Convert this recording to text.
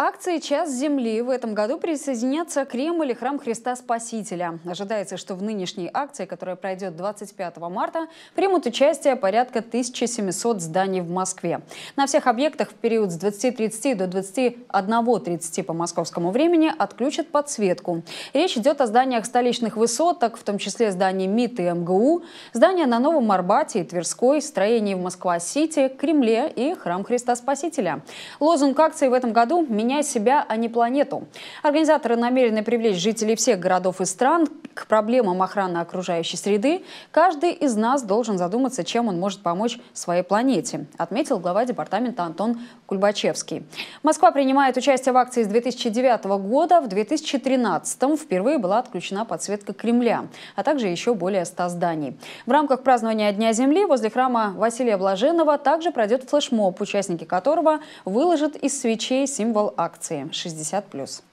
акции «Час земли» в этом году присоединятся Кремль и Храм Христа Спасителя. Ожидается, что в нынешней акции, которая пройдет 25 марта, примут участие порядка 1700 зданий в Москве. На всех объектах в период с 20.30 до 21.30 по московскому времени отключат подсветку. Речь идет о зданиях столичных высоток, в том числе зданий МИД и МГУ, здания на Новом Арбате и Тверской, строений в Москва-Сити, Кремле и Храм Христа Спасителя. Лозунг акции в этом году – «Меняй себя, а не планету». Организаторы намерены привлечь жителей всех городов и стран к проблемам охраны окружающей среды, каждый из нас должен задуматься, чем он может помочь своей планете, отметил глава департамента Антон Кульбачевский. Москва принимает участие в акции с 2009 года. В 2013 впервые была отключена подсветка Кремля, а также еще более 100 зданий. В рамках празднования Дня Земли возле храма Василия Блаженного также пройдет флешмоб, участники которого выложат из свечей символ акции 60+.